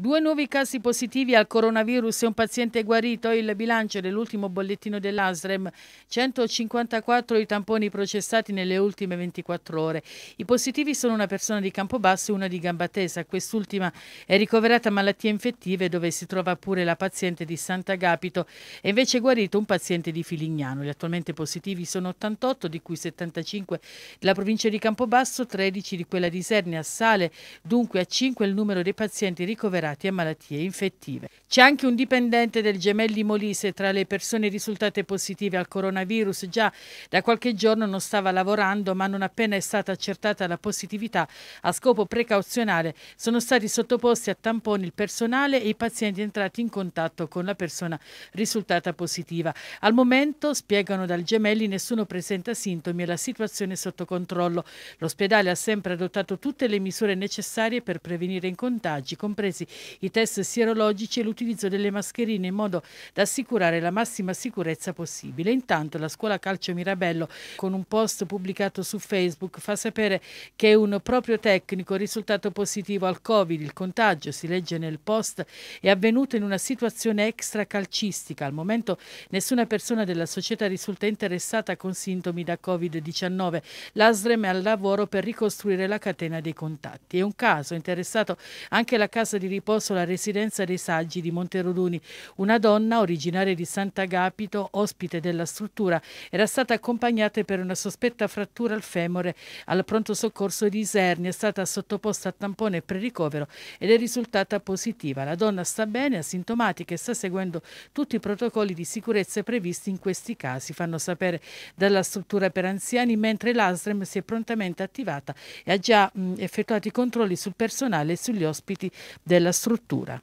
Due nuovi casi positivi al coronavirus e un paziente guarito, il bilancio dell'ultimo bollettino dell'ASREM, 154 i tamponi processati nelle ultime 24 ore. I positivi sono una persona di Campobasso e una di Gambatesa, quest'ultima è ricoverata a malattie infettive dove si trova pure la paziente di Sant'Agapito e invece guarito un paziente di Filignano. Gli attualmente positivi sono 88, di cui 75 della provincia di Campobasso, 13 di quella di Sernia, sale dunque a 5 il numero dei pazienti ricoverati associati a malattie infettive. C'è anche un dipendente del Gemelli Molise tra le persone risultate positive al coronavirus. Già da qualche giorno non stava lavorando, ma non appena è stata accertata la positività, a scopo precauzionale sono stati sottoposti a tamponi il personale e i pazienti entrati in contatto con la persona risultata positiva. Al momento, spiegano dal Gemelli, nessuno presenta sintomi e la situazione è sotto controllo. L'ospedale ha sempre adottato tutte le misure necessarie per prevenire i contagi, compresi i test sierologici e l'utilizzo delle mascherine in modo da assicurare la massima sicurezza possibile. Intanto la scuola Calcio Mirabello con un post pubblicato su Facebook fa sapere che un proprio tecnico è risultato positivo al Covid. Il contagio, si legge nel post, è avvenuto in una situazione extracalcistica. Al momento nessuna persona della società risulta interessata con sintomi da Covid-19. L'ASREM è al lavoro per ricostruire la catena dei contatti. È un caso interessato anche la casa di riposo riposo la residenza dei saggi di Monteroluni. Una donna, originaria di Sant'Agapito, ospite della struttura, era stata accompagnata per una sospetta frattura al femore al pronto soccorso di Iserni, è stata sottoposta a tampone e pre-ricovero ed è risultata positiva. La donna sta bene, asintomatica e sta seguendo tutti i protocolli di sicurezza previsti in questi casi, fanno sapere dalla struttura per anziani, mentre l'ASREM si è prontamente attivata e ha già effettuato i controlli sul personale e sugli ospiti della struttura struttura.